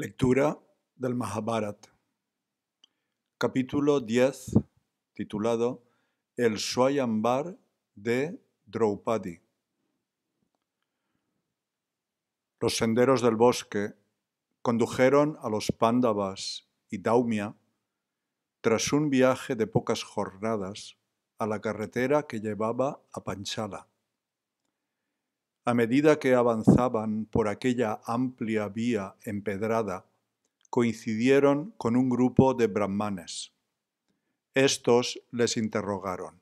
Lectura del Mahabharat Capítulo 10, titulado El Swayambar de Draupadi. Los senderos del bosque condujeron a los Pándavas y Daumia tras un viaje de pocas jornadas a la carretera que llevaba a Panchala a medida que avanzaban por aquella amplia vía empedrada, coincidieron con un grupo de brahmanes. Estos les interrogaron.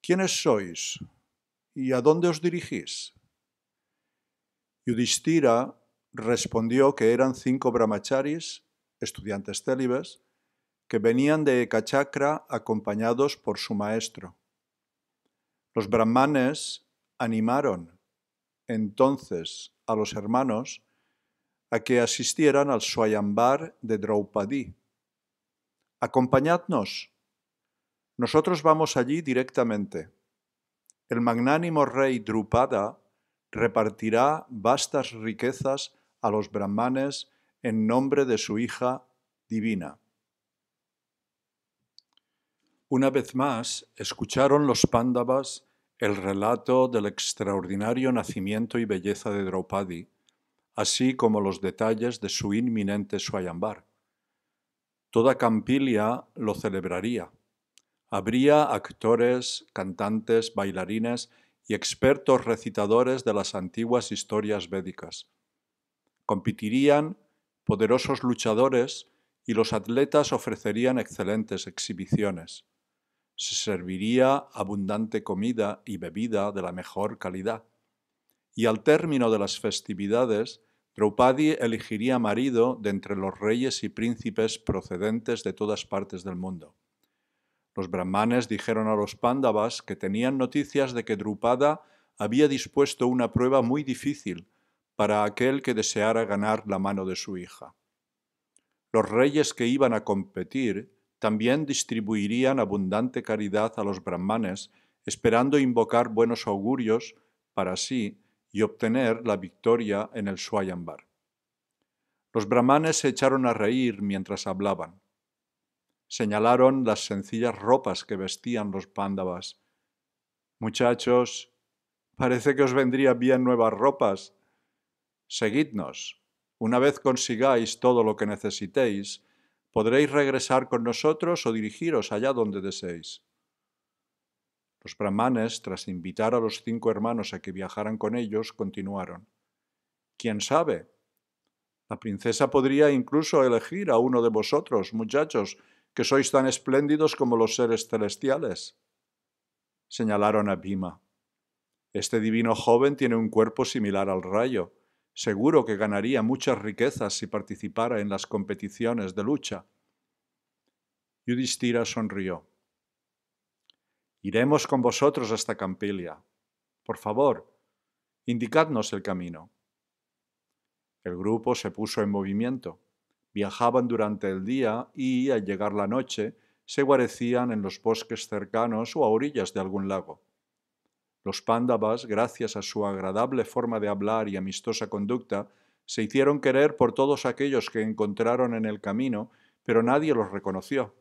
¿Quiénes sois? ¿Y a dónde os dirigís? Yudhishthira respondió que eran cinco brahmacharis, estudiantes célibes, que venían de Ekachakra acompañados por su maestro. Los brahmanes animaron entonces a los hermanos a que asistieran al Swayambar de Draupadi. Acompañadnos. Nosotros vamos allí directamente. El magnánimo rey Drupada repartirá vastas riquezas a los brahmanes en nombre de su hija divina. Una vez más escucharon los pándavas el relato del extraordinario nacimiento y belleza de Draupadi, así como los detalles de su inminente Swayambar. Toda Campilia lo celebraría. Habría actores, cantantes, bailarines y expertos recitadores de las antiguas historias védicas. Competirían poderosos luchadores y los atletas ofrecerían excelentes exhibiciones se serviría abundante comida y bebida de la mejor calidad. Y al término de las festividades, Draupadi elegiría marido de entre los reyes y príncipes procedentes de todas partes del mundo. Los brahmanes dijeron a los pándavas que tenían noticias de que Drupada había dispuesto una prueba muy difícil para aquel que deseara ganar la mano de su hija. Los reyes que iban a competir también distribuirían abundante caridad a los brahmanes, esperando invocar buenos augurios para sí y obtener la victoria en el Suayambar. Los brahmanes se echaron a reír mientras hablaban. Señalaron las sencillas ropas que vestían los pándavas. Muchachos, parece que os vendría bien nuevas ropas. Seguidnos. Una vez consigáis todo lo que necesitéis, Podréis regresar con nosotros o dirigiros allá donde deseéis. Los brahmanes, tras invitar a los cinco hermanos a que viajaran con ellos, continuaron. ¿Quién sabe? La princesa podría incluso elegir a uno de vosotros, muchachos, que sois tan espléndidos como los seres celestiales. Señalaron a Bhima. Este divino joven tiene un cuerpo similar al rayo, Seguro que ganaría muchas riquezas si participara en las competiciones de lucha. Yudhishthira sonrió. Iremos con vosotros hasta Campilia. Por favor, indicadnos el camino. El grupo se puso en movimiento. Viajaban durante el día y, al llegar la noche, se guarecían en los bosques cercanos o a orillas de algún lago. Los pándavas, gracias a su agradable forma de hablar y amistosa conducta, se hicieron querer por todos aquellos que encontraron en el camino, pero nadie los reconoció.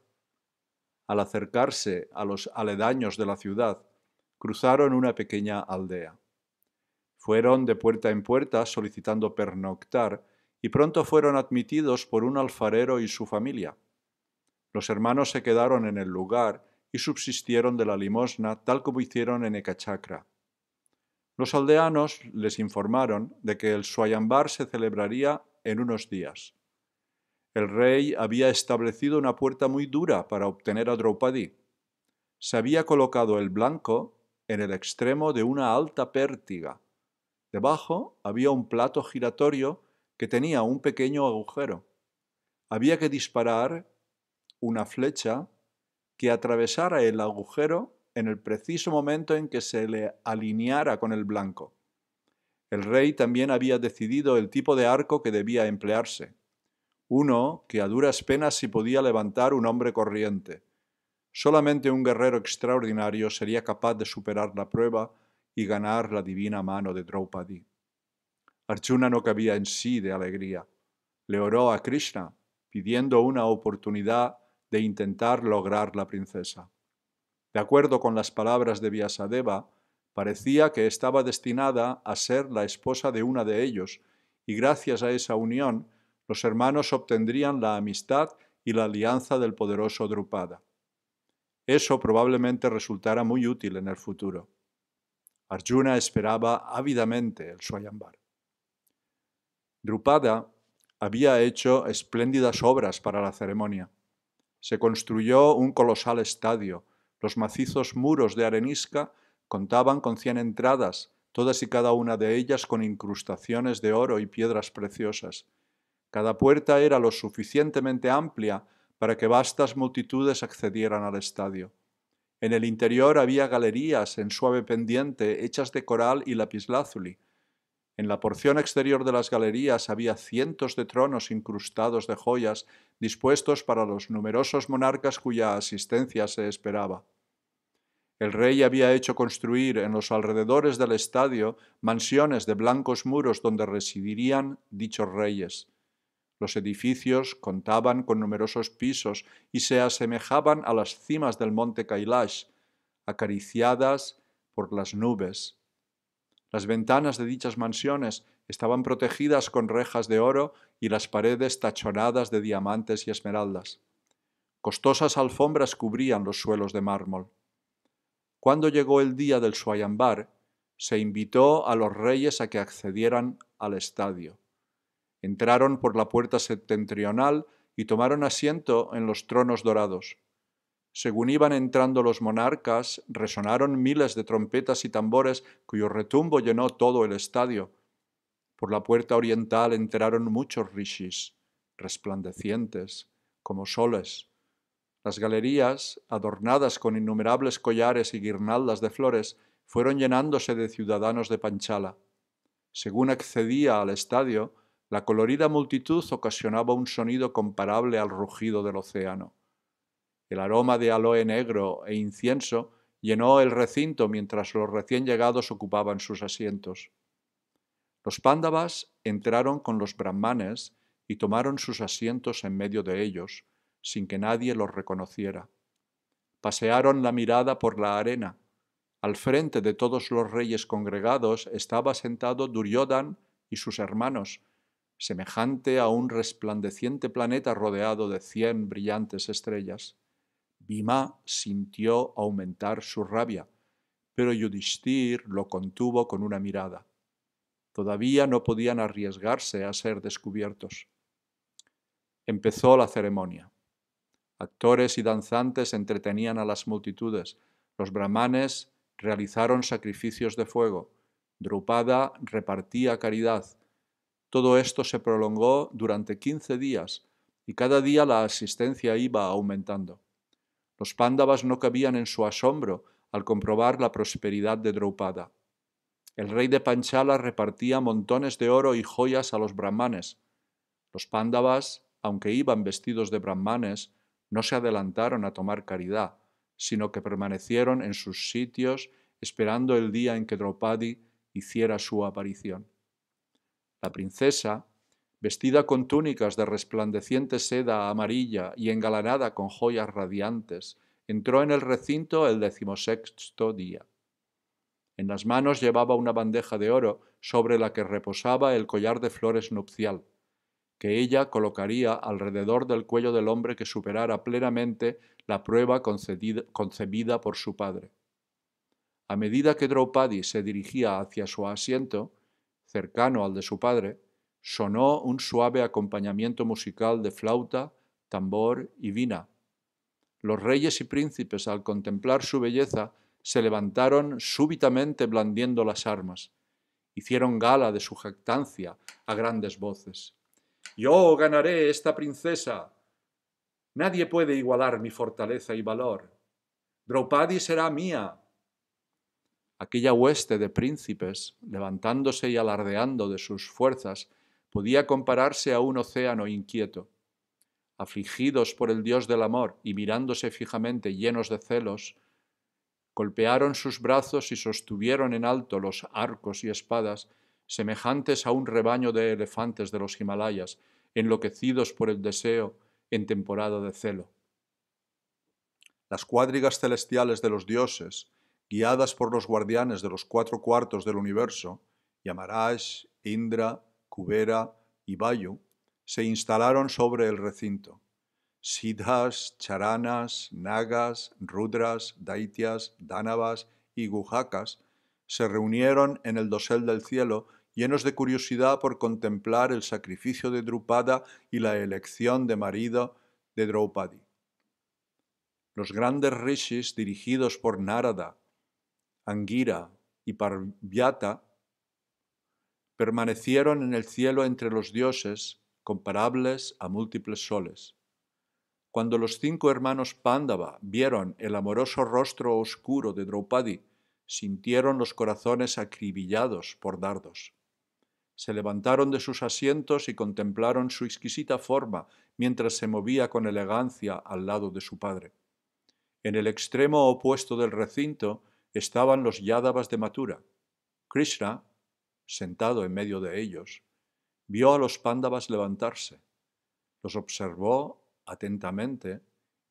Al acercarse a los aledaños de la ciudad, cruzaron una pequeña aldea. Fueron de puerta en puerta solicitando pernoctar y pronto fueron admitidos por un alfarero y su familia. Los hermanos se quedaron en el lugar y subsistieron de la limosna tal como hicieron en Ecachacra. Los aldeanos les informaron de que el Suayambar se celebraría en unos días. El rey había establecido una puerta muy dura para obtener a Draupadi. Se había colocado el blanco en el extremo de una alta pértiga. Debajo había un plato giratorio que tenía un pequeño agujero. Había que disparar una flecha que atravesara el agujero en el preciso momento en que se le alineara con el blanco. El rey también había decidido el tipo de arco que debía emplearse, uno que a duras penas se podía levantar un hombre corriente. Solamente un guerrero extraordinario sería capaz de superar la prueba y ganar la divina mano de Draupadi. Archuna no cabía en sí de alegría. Le oró a Krishna, pidiendo una oportunidad de intentar lograr la princesa. De acuerdo con las palabras de Vyasadeva, parecía que estaba destinada a ser la esposa de una de ellos, y gracias a esa unión, los hermanos obtendrían la amistad y la alianza del poderoso Drupada. Eso probablemente resultará muy útil en el futuro. Arjuna esperaba ávidamente el Swayambar. Drupada había hecho espléndidas obras para la ceremonia. Se construyó un colosal estadio. Los macizos muros de arenisca contaban con cien entradas, todas y cada una de ellas con incrustaciones de oro y piedras preciosas. Cada puerta era lo suficientemente amplia para que vastas multitudes accedieran al estadio. En el interior había galerías en suave pendiente hechas de coral y lapislázuli, en la porción exterior de las galerías había cientos de tronos incrustados de joyas dispuestos para los numerosos monarcas cuya asistencia se esperaba. El rey había hecho construir en los alrededores del estadio mansiones de blancos muros donde residirían dichos reyes. Los edificios contaban con numerosos pisos y se asemejaban a las cimas del monte Kailash, acariciadas por las nubes. Las ventanas de dichas mansiones estaban protegidas con rejas de oro y las paredes tachonadas de diamantes y esmeraldas. Costosas alfombras cubrían los suelos de mármol. Cuando llegó el día del Suayambar, se invitó a los reyes a que accedieran al estadio. Entraron por la puerta septentrional y tomaron asiento en los tronos dorados. Según iban entrando los monarcas, resonaron miles de trompetas y tambores cuyo retumbo llenó todo el estadio. Por la puerta oriental entraron muchos rishis, resplandecientes, como soles. Las galerías, adornadas con innumerables collares y guirnaldas de flores, fueron llenándose de ciudadanos de Panchala. Según accedía al estadio, la colorida multitud ocasionaba un sonido comparable al rugido del océano. El aroma de aloe negro e incienso llenó el recinto mientras los recién llegados ocupaban sus asientos. Los pándavas entraron con los brahmanes y tomaron sus asientos en medio de ellos, sin que nadie los reconociera. Pasearon la mirada por la arena. Al frente de todos los reyes congregados estaba sentado Duryodhan y sus hermanos, semejante a un resplandeciente planeta rodeado de cien brillantes estrellas. Bhima sintió aumentar su rabia, pero Yudhishthir lo contuvo con una mirada. Todavía no podían arriesgarse a ser descubiertos. Empezó la ceremonia. Actores y danzantes entretenían a las multitudes. Los brahmanes realizaron sacrificios de fuego. Drupada repartía caridad. Todo esto se prolongó durante 15 días y cada día la asistencia iba aumentando. Los pándavas no cabían en su asombro al comprobar la prosperidad de Draupada. El rey de Panchala repartía montones de oro y joyas a los brahmanes. Los pándavas, aunque iban vestidos de brahmanes, no se adelantaron a tomar caridad, sino que permanecieron en sus sitios esperando el día en que Draupadi hiciera su aparición. La princesa, vestida con túnicas de resplandeciente seda amarilla y engalanada con joyas radiantes, entró en el recinto el decimosexto día. En las manos llevaba una bandeja de oro sobre la que reposaba el collar de flores nupcial, que ella colocaría alrededor del cuello del hombre que superara plenamente la prueba concebida por su padre. A medida que Draupadi se dirigía hacia su asiento, cercano al de su padre, sonó un suave acompañamiento musical de flauta, tambor y vina. Los reyes y príncipes, al contemplar su belleza, se levantaron súbitamente blandiendo las armas. Hicieron gala de su jactancia a grandes voces. Yo ganaré esta princesa. Nadie puede igualar mi fortaleza y valor. Draupadi será mía. Aquella hueste de príncipes, levantándose y alardeando de sus fuerzas, podía compararse a un océano inquieto. Afligidos por el Dios del amor y mirándose fijamente llenos de celos, golpearon sus brazos y sostuvieron en alto los arcos y espadas, semejantes a un rebaño de elefantes de los Himalayas, enloquecidos por el deseo en temporada de celo. Las cuadrigas celestiales de los dioses, guiadas por los guardianes de los cuatro cuartos del universo, Yamaraj, Indra, Cubera y Bayu se instalaron sobre el recinto. Siddhas, charanas, nagas, rudras, daitias, dánavas y gujakas se reunieron en el dosel del cielo llenos de curiosidad por contemplar el sacrificio de Drupada y la elección de marido de Draupadi. Los grandes rishis dirigidos por Narada, Angira y Parvyata permanecieron en el cielo entre los dioses, comparables a múltiples soles. Cuando los cinco hermanos Pándava vieron el amoroso rostro oscuro de Draupadi, sintieron los corazones acribillados por dardos. Se levantaron de sus asientos y contemplaron su exquisita forma mientras se movía con elegancia al lado de su padre. En el extremo opuesto del recinto estaban los Yadavas de Mathura. Krishna, sentado en medio de ellos, vio a los pándavas levantarse, los observó atentamente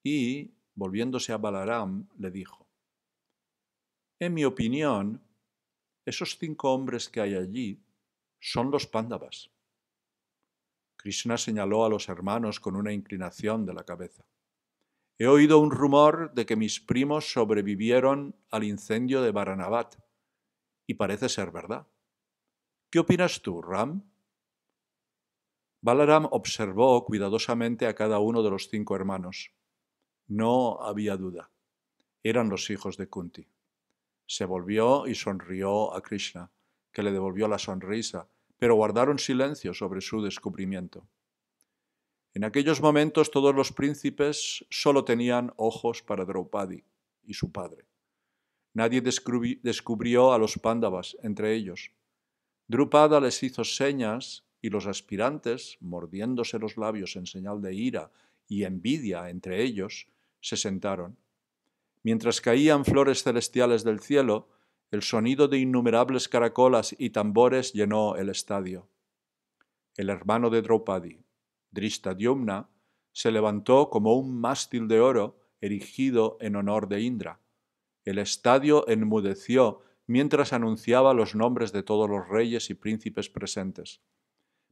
y, volviéndose a Balaram, le dijo, En mi opinión, esos cinco hombres que hay allí son los pándavas. Krishna señaló a los hermanos con una inclinación de la cabeza. He oído un rumor de que mis primos sobrevivieron al incendio de Baranabat, y parece ser verdad. ¿Qué opinas tú, Ram? Balaram observó cuidadosamente a cada uno de los cinco hermanos. No había duda. Eran los hijos de Kunti. Se volvió y sonrió a Krishna, que le devolvió la sonrisa, pero guardaron silencio sobre su descubrimiento. En aquellos momentos todos los príncipes solo tenían ojos para Draupadi y su padre. Nadie descubrió a los pándavas entre ellos, Drupada les hizo señas y los aspirantes, mordiéndose los labios en señal de ira y envidia entre ellos, se sentaron. Mientras caían flores celestiales del cielo, el sonido de innumerables caracolas y tambores llenó el estadio. El hermano de Drista Dyumna, se levantó como un mástil de oro erigido en honor de Indra. El estadio enmudeció mientras anunciaba los nombres de todos los reyes y príncipes presentes.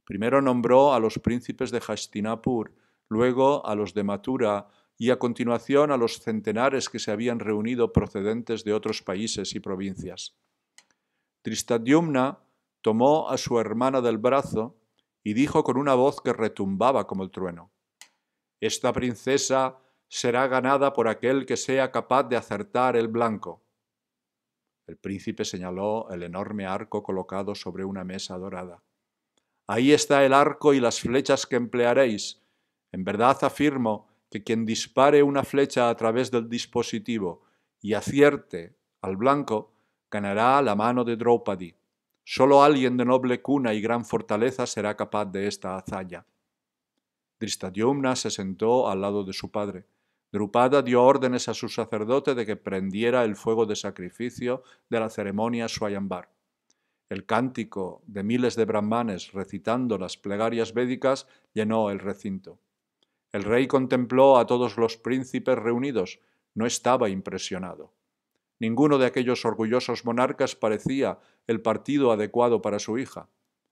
Primero nombró a los príncipes de Hastinapur, luego a los de Matura y a continuación a los centenares que se habían reunido procedentes de otros países y provincias. Tristadyumna tomó a su hermana del brazo y dijo con una voz que retumbaba como el trueno, Esta princesa será ganada por aquel que sea capaz de acertar el blanco. El príncipe señaló el enorme arco colocado sobre una mesa dorada. Ahí está el arco y las flechas que emplearéis. En verdad afirmo que quien dispare una flecha a través del dispositivo y acierte al blanco, ganará la mano de Draupadi. Solo alguien de noble cuna y gran fortaleza será capaz de esta hazaña. Dristadyumna se sentó al lado de su padre. Drupada dio órdenes a su sacerdote de que prendiera el fuego de sacrificio de la ceremonia Swayambar. El cántico de miles de brahmanes recitando las plegarias védicas llenó el recinto. El rey contempló a todos los príncipes reunidos, no estaba impresionado. Ninguno de aquellos orgullosos monarcas parecía el partido adecuado para su hija.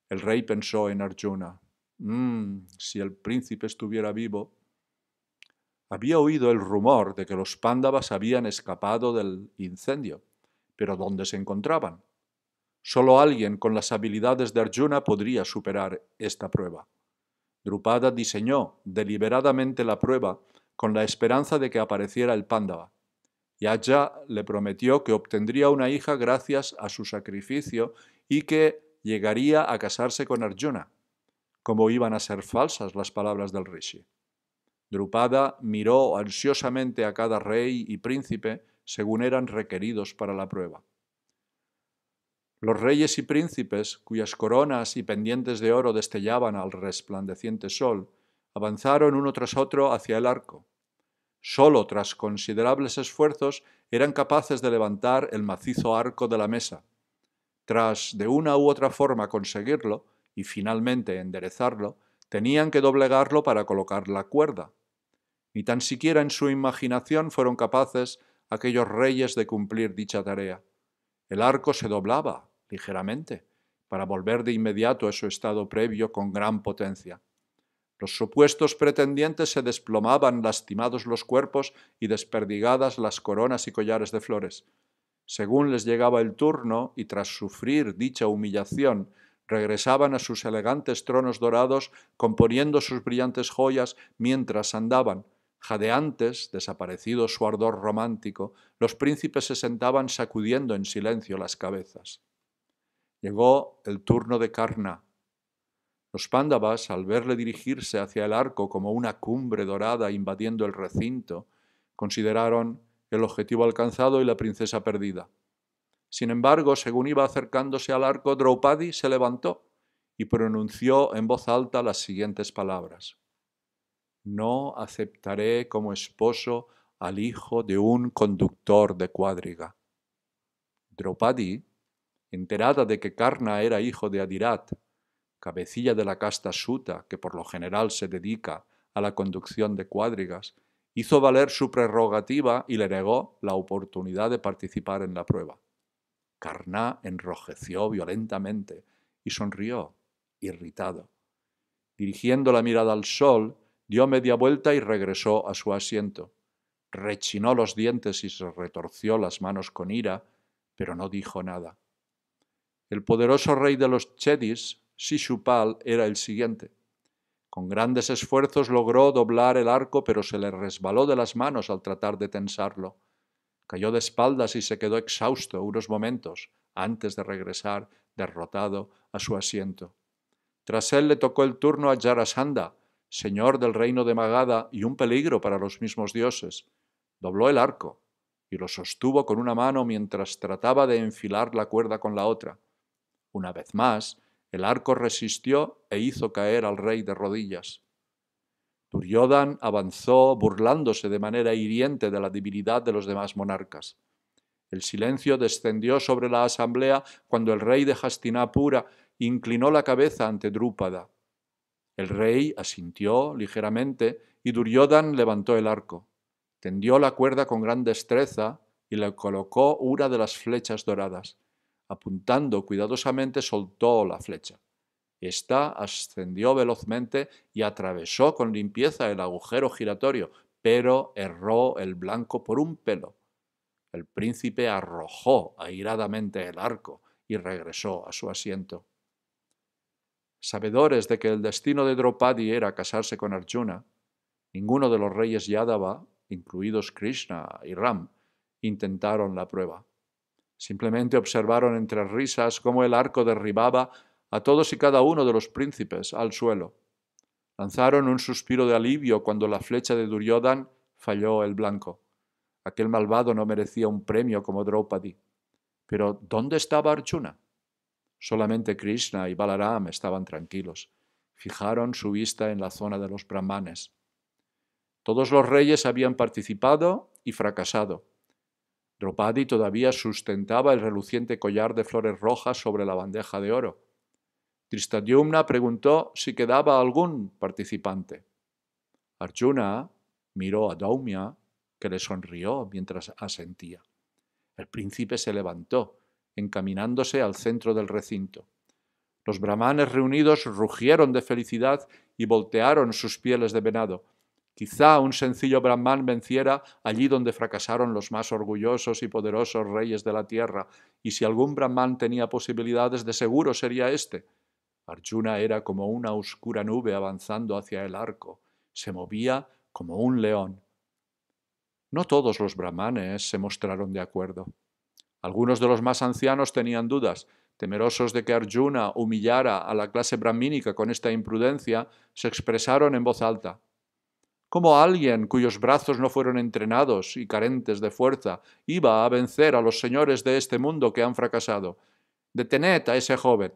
El rey pensó en Arjuna. Mm, si el príncipe estuviera vivo, había oído el rumor de que los pándavas habían escapado del incendio, pero ¿dónde se encontraban? Solo alguien con las habilidades de Arjuna podría superar esta prueba. Drupada diseñó deliberadamente la prueba con la esperanza de que apareciera el pándava. Allá le prometió que obtendría una hija gracias a su sacrificio y que llegaría a casarse con Arjuna. como iban a ser falsas las palabras del rishi? Agrupada miró ansiosamente a cada rey y príncipe según eran requeridos para la prueba. Los reyes y príncipes, cuyas coronas y pendientes de oro destellaban al resplandeciente sol, avanzaron uno tras otro hacia el arco. Solo tras considerables esfuerzos eran capaces de levantar el macizo arco de la mesa. Tras de una u otra forma conseguirlo y finalmente enderezarlo, tenían que doblegarlo para colocar la cuerda, ni tan siquiera en su imaginación fueron capaces aquellos reyes de cumplir dicha tarea. El arco se doblaba ligeramente para volver de inmediato a su estado previo con gran potencia. Los supuestos pretendientes se desplomaban lastimados los cuerpos y desperdigadas las coronas y collares de flores. Según les llegaba el turno y tras sufrir dicha humillación, regresaban a sus elegantes tronos dorados componiendo sus brillantes joyas mientras andaban, Jadeantes, desaparecido su ardor romántico, los príncipes se sentaban sacudiendo en silencio las cabezas. Llegó el turno de Karna. Los pándavas, al verle dirigirse hacia el arco como una cumbre dorada invadiendo el recinto, consideraron el objetivo alcanzado y la princesa perdida. Sin embargo, según iba acercándose al arco, Draupadi se levantó y pronunció en voz alta las siguientes palabras no aceptaré como esposo al hijo de un conductor de cuadriga. Draupadi, enterada de que Karna era hijo de Adirat, cabecilla de la casta suta que por lo general se dedica a la conducción de cuadrigas, hizo valer su prerrogativa y le negó la oportunidad de participar en la prueba. Karna enrojeció violentamente y sonrió, irritado. Dirigiendo la mirada al sol, dio media vuelta y regresó a su asiento. Rechinó los dientes y se retorció las manos con ira, pero no dijo nada. El poderoso rey de los Chedis, Sishupal, era el siguiente. Con grandes esfuerzos logró doblar el arco, pero se le resbaló de las manos al tratar de tensarlo. Cayó de espaldas y se quedó exhausto unos momentos antes de regresar derrotado a su asiento. Tras él le tocó el turno a Jarasanda señor del reino de Magada y un peligro para los mismos dioses, dobló el arco y lo sostuvo con una mano mientras trataba de enfilar la cuerda con la otra. Una vez más, el arco resistió e hizo caer al rey de rodillas. Duryodhan avanzó burlándose de manera hiriente de la debilidad de los demás monarcas. El silencio descendió sobre la asamblea cuando el rey de Hastinapura inclinó la cabeza ante Drúpada el rey asintió ligeramente y Duryodhan levantó el arco, tendió la cuerda con gran destreza y le colocó una de las flechas doradas. Apuntando cuidadosamente soltó la flecha. Esta ascendió velozmente y atravesó con limpieza el agujero giratorio, pero erró el blanco por un pelo. El príncipe arrojó airadamente el arco y regresó a su asiento sabedores de que el destino de Draupadi era casarse con Arjuna, ninguno de los reyes Yadava, incluidos Krishna y Ram, intentaron la prueba. Simplemente observaron entre risas cómo el arco derribaba a todos y cada uno de los príncipes al suelo. Lanzaron un suspiro de alivio cuando la flecha de Duryodhan falló el blanco. Aquel malvado no merecía un premio como Draupadi. Pero ¿dónde estaba Arjuna? Solamente Krishna y Balaram estaban tranquilos. Fijaron su vista en la zona de los brahmanes. Todos los reyes habían participado y fracasado. Dropadi todavía sustentaba el reluciente collar de flores rojas sobre la bandeja de oro. Tristadyumna preguntó si quedaba algún participante. Arjuna miró a Daumya, que le sonrió mientras asentía. El príncipe se levantó encaminándose al centro del recinto. Los brahmanes reunidos rugieron de felicidad y voltearon sus pieles de venado. Quizá un sencillo brahman venciera allí donde fracasaron los más orgullosos y poderosos reyes de la tierra, y si algún brahman tenía posibilidades, de seguro sería éste. Arjuna era como una oscura nube avanzando hacia el arco. Se movía como un león. No todos los brahmanes se mostraron de acuerdo. Algunos de los más ancianos tenían dudas. Temerosos de que Arjuna humillara a la clase brahmínica con esta imprudencia, se expresaron en voz alta. ¿Cómo alguien cuyos brazos no fueron entrenados y carentes de fuerza iba a vencer a los señores de este mundo que han fracasado? Detened a ese joven.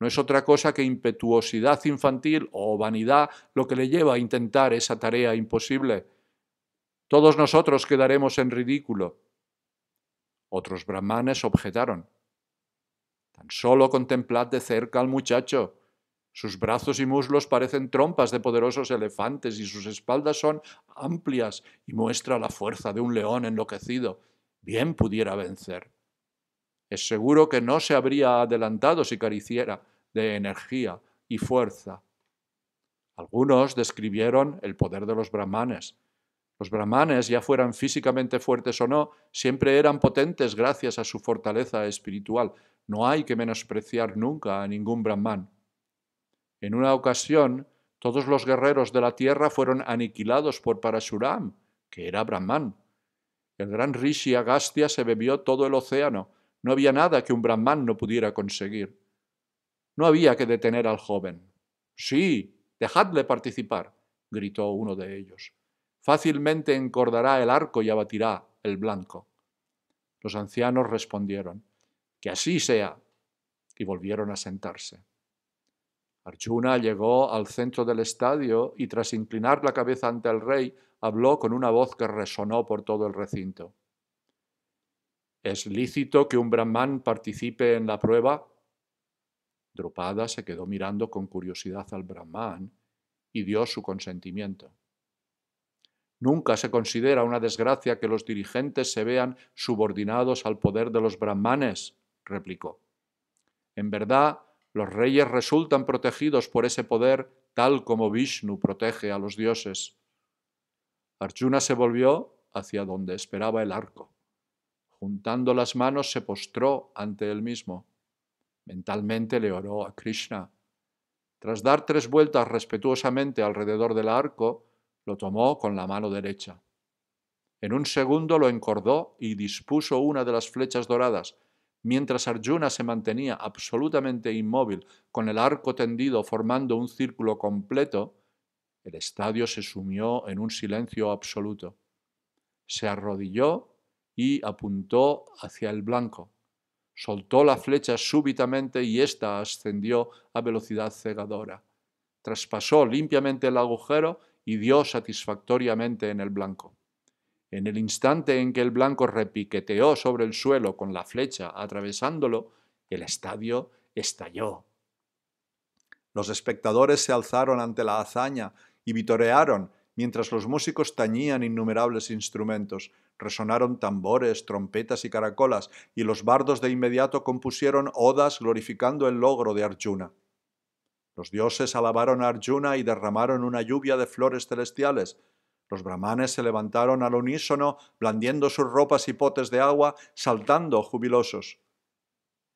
No es otra cosa que impetuosidad infantil o vanidad lo que le lleva a intentar esa tarea imposible. Todos nosotros quedaremos en ridículo. Otros brahmanes objetaron, tan solo contemplad de cerca al muchacho. Sus brazos y muslos parecen trompas de poderosos elefantes y sus espaldas son amplias y muestra la fuerza de un león enloquecido. Bien pudiera vencer. Es seguro que no se habría adelantado si careciera de energía y fuerza. Algunos describieron el poder de los brahmanes, los brahmanes, ya fueran físicamente fuertes o no, siempre eran potentes gracias a su fortaleza espiritual. No hay que menospreciar nunca a ningún brahman. En una ocasión, todos los guerreros de la tierra fueron aniquilados por Parashuram, que era brahman. El gran Rishi Agastya se bebió todo el océano. No había nada que un brahman no pudiera conseguir. No había que detener al joven. Sí, dejadle participar, gritó uno de ellos. Fácilmente encordará el arco y abatirá el blanco. Los ancianos respondieron, que así sea, y volvieron a sentarse. Arjuna llegó al centro del estadio y tras inclinar la cabeza ante el rey, habló con una voz que resonó por todo el recinto. ¿Es lícito que un brahman participe en la prueba? Drupada se quedó mirando con curiosidad al brahman y dio su consentimiento. Nunca se considera una desgracia que los dirigentes se vean subordinados al poder de los brahmanes, replicó. En verdad, los reyes resultan protegidos por ese poder tal como Vishnu protege a los dioses. Arjuna se volvió hacia donde esperaba el arco. Juntando las manos se postró ante él mismo. Mentalmente le oró a Krishna. Tras dar tres vueltas respetuosamente alrededor del arco, lo tomó con la mano derecha. En un segundo lo encordó y dispuso una de las flechas doradas. Mientras Arjuna se mantenía absolutamente inmóvil, con el arco tendido formando un círculo completo, el estadio se sumió en un silencio absoluto. Se arrodilló y apuntó hacia el blanco. Soltó la flecha súbitamente y ésta ascendió a velocidad cegadora. Traspasó limpiamente el agujero y dio satisfactoriamente en el blanco. En el instante en que el blanco repiqueteó sobre el suelo con la flecha atravesándolo, el estadio estalló. Los espectadores se alzaron ante la hazaña y vitorearon mientras los músicos tañían innumerables instrumentos. Resonaron tambores, trompetas y caracolas, y los bardos de inmediato compusieron odas glorificando el logro de Arjuna. Los dioses alabaron a Arjuna y derramaron una lluvia de flores celestiales. Los brahmanes se levantaron al unísono, blandiendo sus ropas y potes de agua, saltando jubilosos.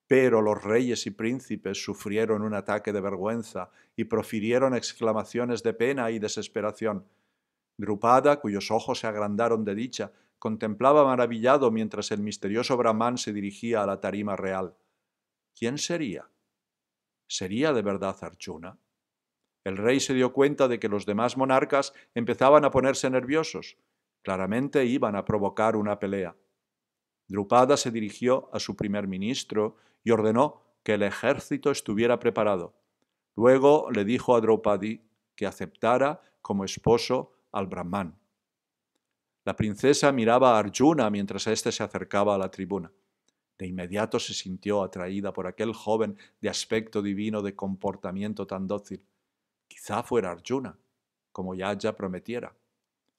Pero los reyes y príncipes sufrieron un ataque de vergüenza y profirieron exclamaciones de pena y desesperación. Drupada, cuyos ojos se agrandaron de dicha, contemplaba maravillado mientras el misterioso brahman se dirigía a la tarima real. ¿Quién sería? ¿Sería de verdad Arjuna? El rey se dio cuenta de que los demás monarcas empezaban a ponerse nerviosos. Claramente iban a provocar una pelea. Drupada se dirigió a su primer ministro y ordenó que el ejército estuviera preparado. Luego le dijo a Draupadi que aceptara como esposo al Brahman. La princesa miraba a Arjuna mientras éste se acercaba a la tribuna inmediato se sintió atraída por aquel joven de aspecto divino, de comportamiento tan dócil. Quizá fuera Arjuna, como ya ya prometiera.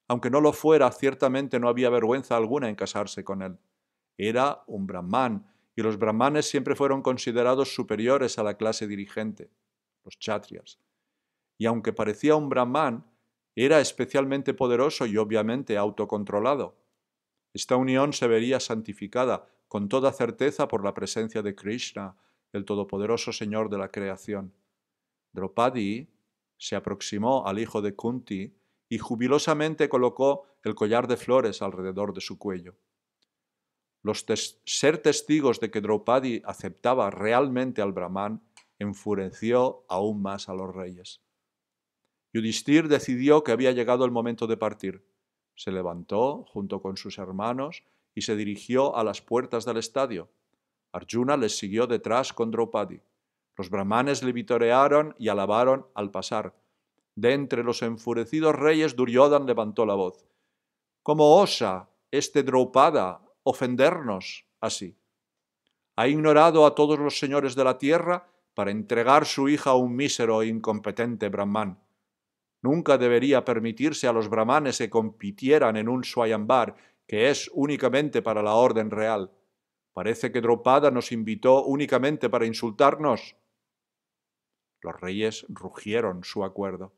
Aunque no lo fuera, ciertamente no había vergüenza alguna en casarse con él. Era un brahman, y los brahmanes siempre fueron considerados superiores a la clase dirigente, los chatrias. Y aunque parecía un brahman, era especialmente poderoso y obviamente autocontrolado. Esta unión se vería santificada con toda certeza por la presencia de Krishna, el todopoderoso Señor de la creación. Draupadi se aproximó al hijo de Kunti y jubilosamente colocó el collar de flores alrededor de su cuello. Los ser testigos de que Draupadi aceptaba realmente al Brahman enfureció aún más a los reyes. Yudhisthir decidió que había llegado el momento de partir. Se levantó junto con sus hermanos y se dirigió a las puertas del estadio. Arjuna les siguió detrás con Draupadi. Los brahmanes le vitorearon y alabaron al pasar. De entre los enfurecidos reyes, Duryodhan levantó la voz. ¿Cómo osa este Draupada ofendernos así? Ha ignorado a todos los señores de la tierra para entregar su hija a un mísero e incompetente brahman. Nunca debería permitirse a los brahmanes que compitieran en un swayambar que es únicamente para la orden real. Parece que Dropada nos invitó únicamente para insultarnos. Los reyes rugieron su acuerdo.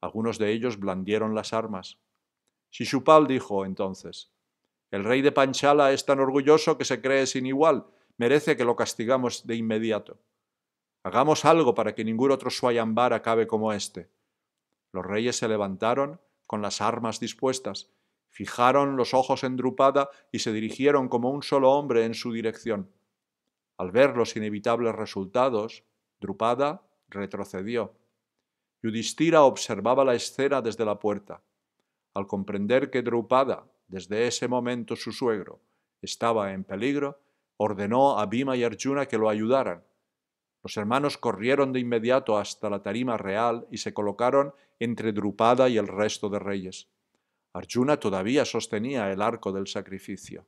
Algunos de ellos blandieron las armas. Shishupal dijo entonces, El rey de Panchala es tan orgulloso que se cree sin igual, merece que lo castigamos de inmediato. Hagamos algo para que ningún otro suayambar acabe como este. Los reyes se levantaron con las armas dispuestas Fijaron los ojos en Drupada y se dirigieron como un solo hombre en su dirección. Al ver los inevitables resultados, Drupada retrocedió. Yudhishthira observaba la escena desde la puerta. Al comprender que Drupada, desde ese momento su suegro, estaba en peligro, ordenó a Bima y Arjuna que lo ayudaran. Los hermanos corrieron de inmediato hasta la tarima real y se colocaron entre Drupada y el resto de reyes. Arjuna todavía sostenía el arco del sacrificio.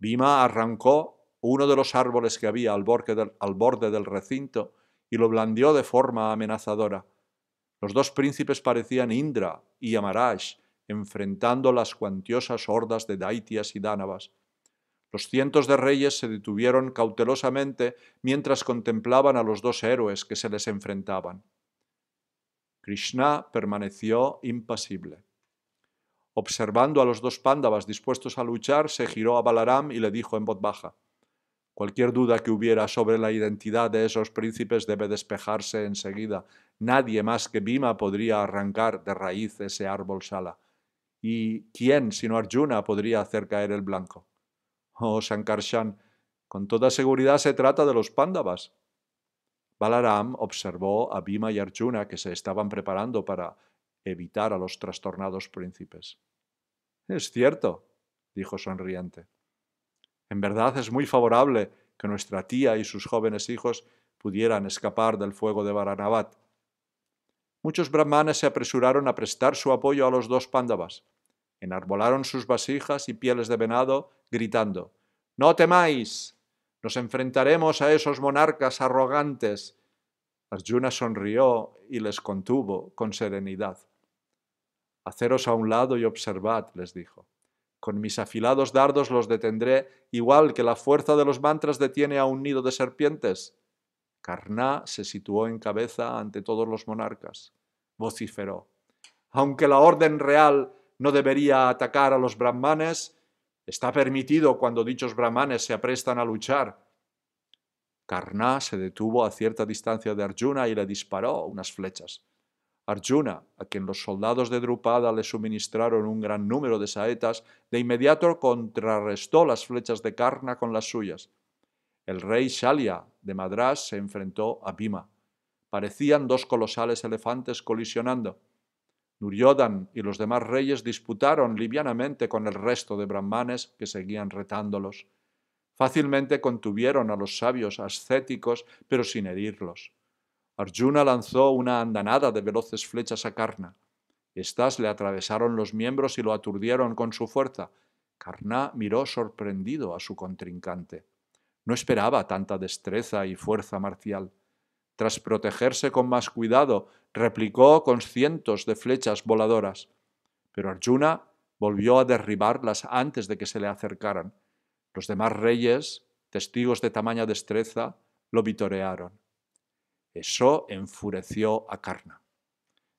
Bhima arrancó uno de los árboles que había al borde, del, recinto y lo blandió de forma amenazadora. Los dos príncipes parecían Indra y Yamaraj, enfrentando las cuantiosas hordas de daitias y dánavas. Los cientos de reyes se detuvieron cautelosamente mientras contemplaban a los dos héroes que se les enfrentaban. Krishna permaneció impasible. Observando a los dos pándavas dispuestos a luchar, se giró a Balaram y le dijo en voz baja, Cualquier duda que hubiera sobre la identidad de esos príncipes debe despejarse enseguida. Nadie más que Bhima podría arrancar de raíz ese árbol sala. ¿Y quién, sino Arjuna, podría hacer caer el blanco? Oh, Sankarshan, con toda seguridad se trata de los pándavas. Balaram observó a Bhima y Arjuna que se estaban preparando para evitar a los trastornados príncipes. Es cierto, dijo sonriente. En verdad es muy favorable que nuestra tía y sus jóvenes hijos pudieran escapar del fuego de Varanavat. Muchos brahmanes se apresuraron a prestar su apoyo a los dos pándavas. Enarbolaron sus vasijas y pieles de venado, gritando, No temáis, nos enfrentaremos a esos monarcas arrogantes. Arjuna sonrió y les contuvo con serenidad. Haceros a un lado y observad, les dijo. Con mis afilados dardos los detendré, igual que la fuerza de los mantras detiene a un nido de serpientes. Karná se situó en cabeza ante todos los monarcas. Vociferó. Aunque la orden real no debería atacar a los brahmanes, está permitido cuando dichos brahmanes se aprestan a luchar. Karná se detuvo a cierta distancia de Arjuna y le disparó unas flechas. Arjuna, a quien los soldados de Drupada le suministraron un gran número de saetas, de inmediato contrarrestó las flechas de Karna con las suyas. El rey Shalia de Madras se enfrentó a Bhima. Parecían dos colosales elefantes colisionando. Nuryodhan y los demás reyes disputaron livianamente con el resto de brahmanes que seguían retándolos. Fácilmente contuvieron a los sabios ascéticos, pero sin herirlos. Arjuna lanzó una andanada de veloces flechas a Karna. Estas le atravesaron los miembros y lo aturdieron con su fuerza. Karna miró sorprendido a su contrincante. No esperaba tanta destreza y fuerza marcial. Tras protegerse con más cuidado, replicó con cientos de flechas voladoras. Pero Arjuna volvió a derribarlas antes de que se le acercaran. Los demás reyes, testigos de tamaña destreza, lo vitorearon. Eso enfureció a Karna.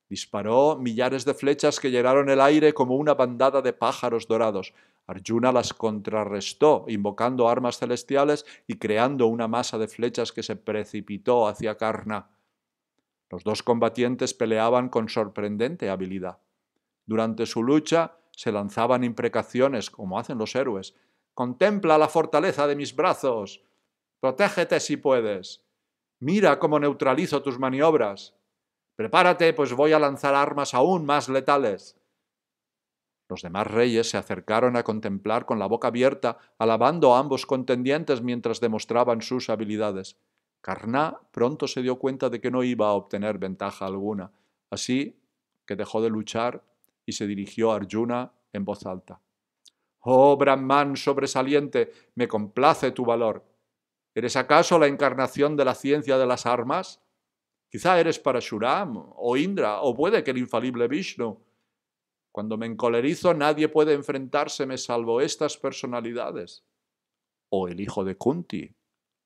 Disparó millares de flechas que llenaron el aire como una bandada de pájaros dorados. Arjuna las contrarrestó, invocando armas celestiales y creando una masa de flechas que se precipitó hacia Karna. Los dos combatientes peleaban con sorprendente habilidad. Durante su lucha se lanzaban imprecaciones, como hacen los héroes. Contempla la fortaleza de mis brazos. Protégete si puedes. Mira cómo neutralizo tus maniobras. Prepárate, pues voy a lanzar armas aún más letales. Los demás reyes se acercaron a contemplar con la boca abierta, alabando a ambos contendientes mientras demostraban sus habilidades. Carná pronto se dio cuenta de que no iba a obtener ventaja alguna, así que dejó de luchar y se dirigió a Arjuna en voz alta. Oh Brahman sobresaliente, me complace tu valor. ¿Eres acaso la encarnación de la ciencia de las armas? Quizá eres para Parashuram o Indra, o puede que el infalible Vishnu. Cuando me encolerizo, nadie puede enfrentárseme salvo estas personalidades. O el hijo de Kunti,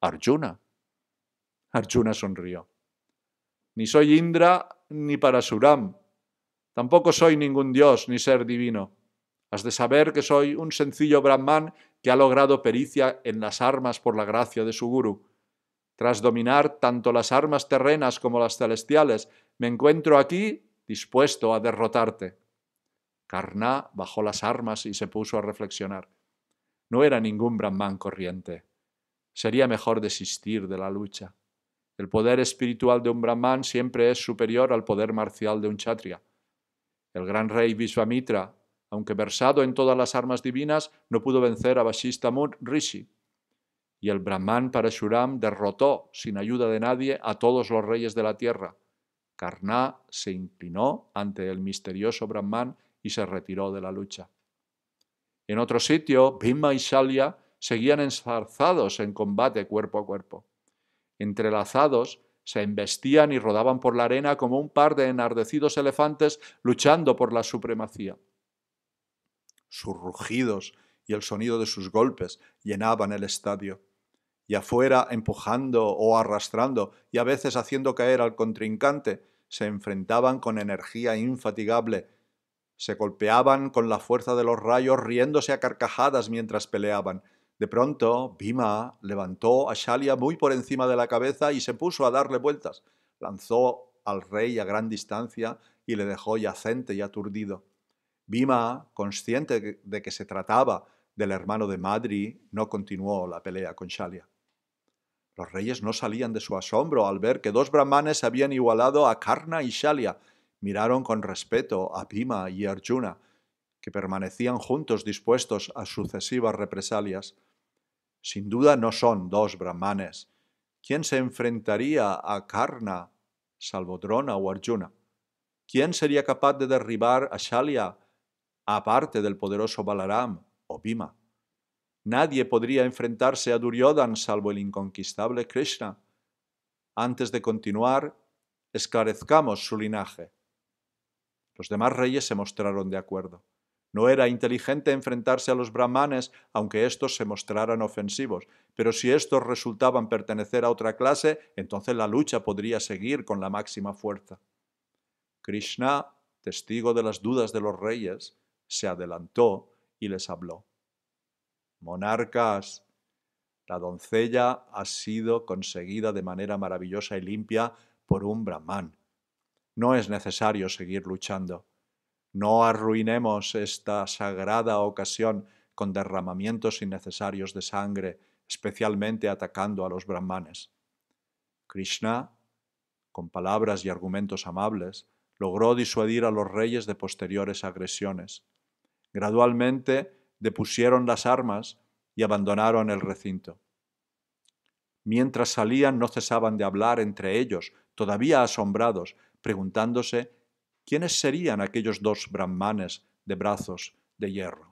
Arjuna. Arjuna sonrió. Ni soy Indra ni para Suram. Tampoco soy ningún dios ni ser divino. Has de saber que soy un sencillo brahman que ha logrado pericia en las armas por la gracia de su guru. Tras dominar tanto las armas terrenas como las celestiales, me encuentro aquí dispuesto a derrotarte. Karna bajó las armas y se puso a reflexionar. No era ningún brahman corriente. Sería mejor desistir de la lucha. El poder espiritual de un brahman siempre es superior al poder marcial de un chatria. El gran rey Vishvamitra aunque versado en todas las armas divinas, no pudo vencer a Bashistamur Rishi. Y el Brahman Parashuram derrotó, sin ayuda de nadie, a todos los reyes de la tierra. Karna se inclinó ante el misterioso Brahman y se retiró de la lucha. En otro sitio, Bhima y Shalia seguían enzarzados en combate cuerpo a cuerpo. Entrelazados, se embestían y rodaban por la arena como un par de enardecidos elefantes luchando por la supremacía sus rugidos y el sonido de sus golpes llenaban el estadio. Y afuera, empujando o arrastrando y a veces haciendo caer al contrincante, se enfrentaban con energía infatigable, se golpeaban con la fuerza de los rayos, riéndose a carcajadas mientras peleaban. De pronto, Bima levantó a Shalia muy por encima de la cabeza y se puso a darle vueltas. Lanzó al rey a gran distancia y le dejó yacente y aturdido. Bhima, consciente de que se trataba del hermano de Madri, no continuó la pelea con Shalia. Los reyes no salían de su asombro al ver que dos brahmanes habían igualado a Karna y Shalia. Miraron con respeto a Bhima y Arjuna, que permanecían juntos dispuestos a sucesivas represalias. Sin duda no son dos brahmanes. ¿Quién se enfrentaría a Karna, salvo Drona o Arjuna? ¿Quién sería capaz de derribar a Shalia aparte del poderoso Balaram o Bhima. Nadie podría enfrentarse a Duryodhan salvo el inconquistable Krishna. Antes de continuar, esclarezcamos su linaje. Los demás reyes se mostraron de acuerdo. No era inteligente enfrentarse a los brahmanes, aunque estos se mostraran ofensivos, pero si estos resultaban pertenecer a otra clase, entonces la lucha podría seguir con la máxima fuerza. Krishna, testigo de las dudas de los reyes, se adelantó y les habló. Monarcas, la doncella ha sido conseguida de manera maravillosa y limpia por un brahman. No es necesario seguir luchando. No arruinemos esta sagrada ocasión con derramamientos innecesarios de sangre, especialmente atacando a los brahmanes. Krishna, con palabras y argumentos amables, logró disuadir a los reyes de posteriores agresiones. Gradualmente depusieron las armas y abandonaron el recinto. Mientras salían no cesaban de hablar entre ellos, todavía asombrados, preguntándose quiénes serían aquellos dos brahmanes de brazos de hierro.